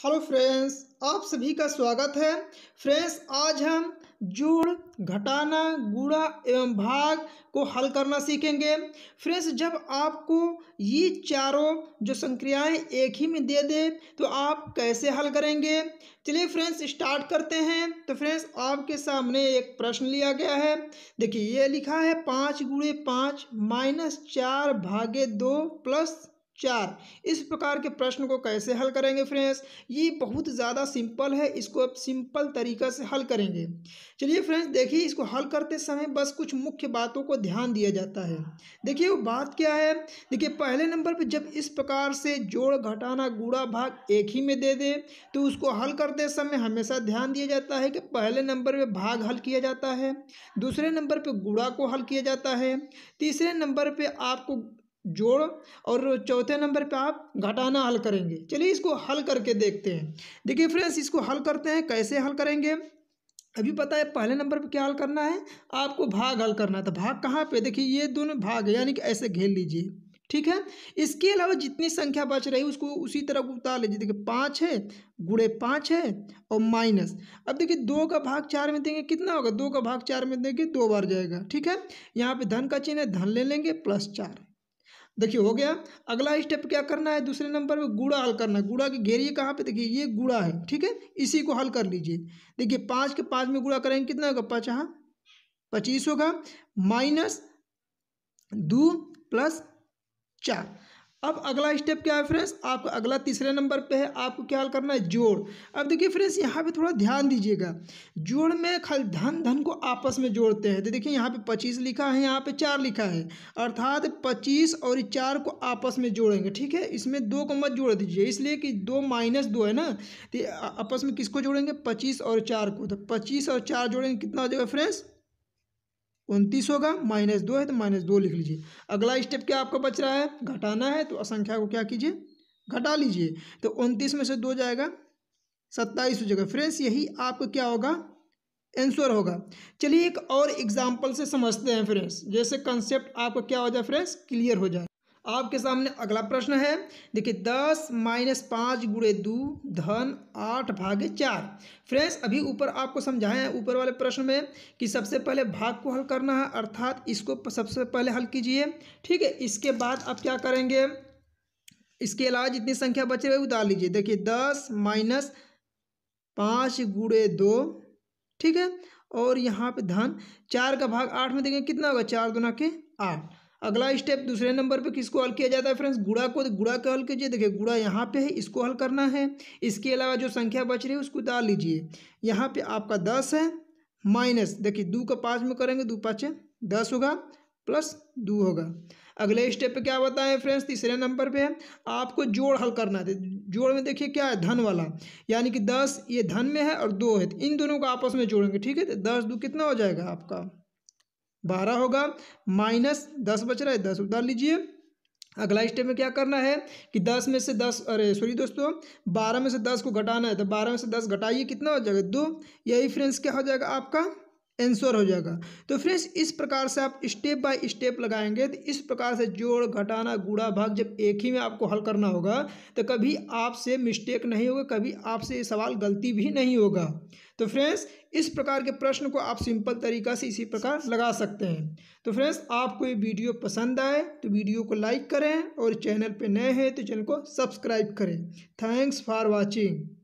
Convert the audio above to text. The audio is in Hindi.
हेलो फ्रेंड्स आप सभी का स्वागत है फ्रेंड्स आज हम जोड़ घटाना गुणा एवं भाग को हल करना सीखेंगे फ्रेंड्स जब आपको ये चारों जो संक्रियाएं एक ही में दे दे तो आप कैसे हल करेंगे चलिए फ्रेंड्स स्टार्ट करते हैं तो फ्रेंड्स आपके सामने एक प्रश्न लिया गया है देखिए ये लिखा है पाँच गुणे पाँच माइनस चार भागे दो प्लस चार इस प्रकार के प्रश्न को कैसे हल करेंगे फ्रेंड्स ये बहुत ज़्यादा सिंपल है इसको आप सिंपल तरीका से हल करेंगे चलिए फ्रेंड्स देखिए इसको हल करते समय बस कुछ मुख्य बातों को ध्यान दिया जाता है देखिए वो बात क्या है देखिए पहले नंबर पर जब इस प्रकार से जोड़ घटाना गुड़ा भाग एक ही में दे दे तो उसको हल करते समय हमेशा ध्यान दिया जाता है कि पहले नंबर पर भाग हल किया जाता है दूसरे नंबर पर गुड़ा को हल किया जाता है तीसरे नंबर पर आपको जोड़ और चौथे नंबर पे आप घटाना हल करेंगे चलिए इसको हल करके देखते हैं देखिए फ्रेंड्स इसको हल करते हैं कैसे हल करेंगे अभी पता है पहले नंबर पे क्या हल करना है आपको भाग हल करना था तो भाग कहाँ पे देखिए ये दोनों भाग यानी कि ऐसे घेर लीजिए ठीक है इसके अलावा जितनी संख्या बच रही उसको उसी तरह उतार लीजिए देखिए पाँच है गुड़े पाँच है और माइनस अब देखिए दो का भाग चार में देंगे कितना होगा दो का भाग चार में देंगे दो बार जाएगा ठीक है यहाँ पे धन का चिन्ह है धन ले लेंगे प्लस चार देखिए हो गया अगला स्टेप क्या करना है दूसरे नंबर पर गुड़ा हल करना है गुड़ा की घेरिए कहाँ पे देखिए ये गुड़ा है ठीक है इसी को हल कर लीजिए देखिए पाँच के पाँच में गुड़ा करेंगे कितना होगा हाँ पच्चीस होगा माइनस दो प्लस चार अब अगला स्टेप क्या है फ्रेंड्स आप अगला तीसरे नंबर पे है आपको क्या हल करना है जोड़ अब देखिए फ्रेंड्स यहाँ पे थोड़ा ध्यान दीजिएगा जोड़ में खाली धन धन को आपस में जोड़ते हैं तो देखिए यहाँ पे पच्चीस लिखा है यहाँ पे चार लिखा है अर्थात पच्चीस और चार को आपस में जोड़ेंगे ठीक है इसमें दो को मत जोड़ दीजिए इसलिए कि दो माइनस दो है ना तो आपस में किसको जोड़ेंगे पच्चीस और चार को तो पच्चीस और चार जोड़ेंगे कितना हो जाएगा फ्रेंड्स उनतीस होगा माइनस दो है तो माइनस दो लिख लीजिए अगला स्टेप क्या आपको बच रहा है घटाना है तो असंख्या को क्या कीजिए घटा लीजिए तो उनतीस में से दो जाएगा सत्ताईस हो जाएगा फ्रेंड्स यही आपको क्या होगा आंसर होगा चलिए एक और एग्जाम्पल से समझते हैं फ्रेंड्स जैसे कंसेप्ट आपको क्या हो जाए फ्रेंड्स क्लियर हो जाए आपके सामने अगला प्रश्न है देखिए दस माइनस पाँच गुड़े दो धन आठ भागे चार फ्रेंड्स अभी ऊपर आपको समझाए हैं ऊपर वाले प्रश्न में कि सबसे पहले भाग को हल करना है अर्थात इसको सबसे पहले हल कीजिए ठीक है इसके बाद आप क्या करेंगे इसके अलावा जितनी संख्या बचे है उतार लीजिए देखिए दस माइनस पाँच गुड़े दो ठीक है और यहाँ पे धन चार का भाग आठ में देखेंगे कितना होगा चार दुना के आठ अगला स्टेप दूसरे नंबर पे किसको हल किया जाता है फ्रेंड्स गुड़ा को गुड़ा का हल कीजिए देखिए गुड़ा यहाँ पे है इसको हल करना है इसके अलावा जो संख्या बच रही है उसको डाल लीजिए यहाँ पे आपका दस है माइनस देखिए दो का पाँच में करेंगे दो पाँच दस होगा प्लस दो होगा अगले स्टेप पे क्या बताएं फ्रेंड्स तीसरे नंबर पे है आपको जोड़ हल करना है जोड़ में देखिए क्या है धन वाला यानी कि दस ये धन में है और दो है तो इन दोनों को आपस में जोड़ेंगे ठीक है तो दस दो कितना हो जाएगा आपका बारह होगा माइनस दस बच रहा है दस उतार लीजिए अगला स्टेप में क्या करना है कि दस में से दस अरे सॉरी दोस्तों बारह में से दस को घटाना है तो बारह में से दस घटाइए कितना हो जाएगा दो यही फ्रेंड्स क्या हो जाएगा आपका आंसर हो जाएगा तो फ्रेंड्स इस प्रकार से आप स्टेप बाय स्टेप लगाएंगे तो इस प्रकार से जोड़ घटाना गुड़ा भाग जब एक ही में आपको हल करना होगा तो कभी आपसे मिस्टेक नहीं होगा कभी आपसे ये सवाल गलती भी नहीं होगा तो फ्रेंड्स इस प्रकार के प्रश्न को आप सिंपल तरीका से इसी प्रकार लगा सकते हैं तो फ्रेंड्स आपको ये वीडियो पसंद आए तो वीडियो को लाइक करें और चैनल पर नए हैं तो चैनल को सब्सक्राइब करें थैंक्स फॉर वॉचिंग